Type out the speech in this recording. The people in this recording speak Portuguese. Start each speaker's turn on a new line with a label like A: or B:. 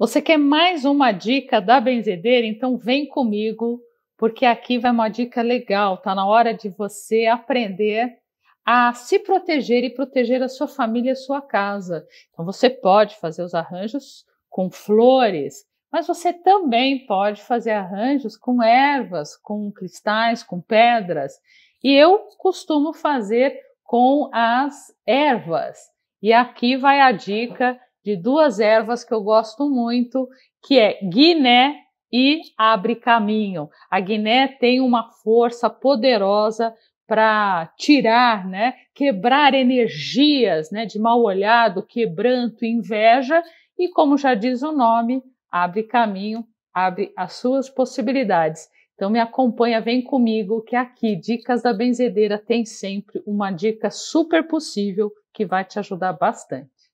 A: Você quer mais uma dica da benzedeira? Então vem comigo, porque aqui vai uma dica legal. Está na hora de você aprender a se proteger e proteger a sua família e a sua casa. Então você pode fazer os arranjos com flores, mas você também pode fazer arranjos com ervas, com cristais, com pedras. E eu costumo fazer com as ervas. E aqui vai a dica de duas ervas que eu gosto muito, que é guiné e abre caminho. A guiné tem uma força poderosa para tirar, né, quebrar energias, né, de mal olhado, quebranto, inveja e como já diz o nome, abre caminho, abre as suas possibilidades. Então me acompanha, vem comigo que aqui Dicas da Benzedeira tem sempre uma dica super possível que vai te ajudar bastante.